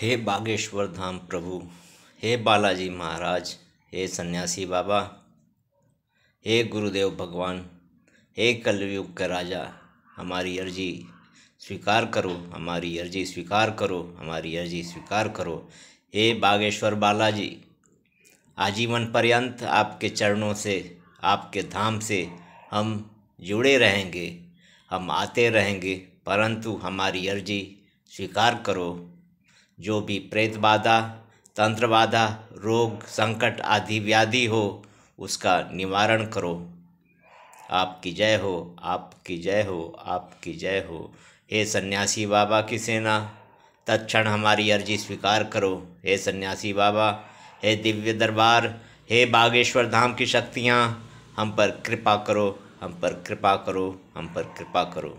हे बागेश्वर धाम प्रभु हे बालाजी महाराज हे सन्यासी बाबा हे गुरुदेव भगवान हे कलयुग के राजा हमारी अर्जी स्वीकार करो हमारी अर्जी स्वीकार करो हमारी अर्जी स्वीकार करो हे बागेश्वर बालाजी आजीवन पर्यंत आपके चरणों से आपके धाम से हम जुड़े रहेंगे हम आते रहेंगे परंतु हमारी अर्जी स्वीकार करो जो भी प्रेत बाधा तंत्र बाधा रोग संकट आदि व्याधि हो उसका निवारण करो आपकी जय हो आपकी जय हो आपकी जय हो हे सन्यासी बाबा की सेना तत्क्षण हमारी अर्जी स्वीकार करो हे सन्यासी बाबा हे दिव्य दरबार हे बागेश्वर धाम की शक्तियाँ हम पर कृपा करो हम पर कृपा करो हम पर कृपा करो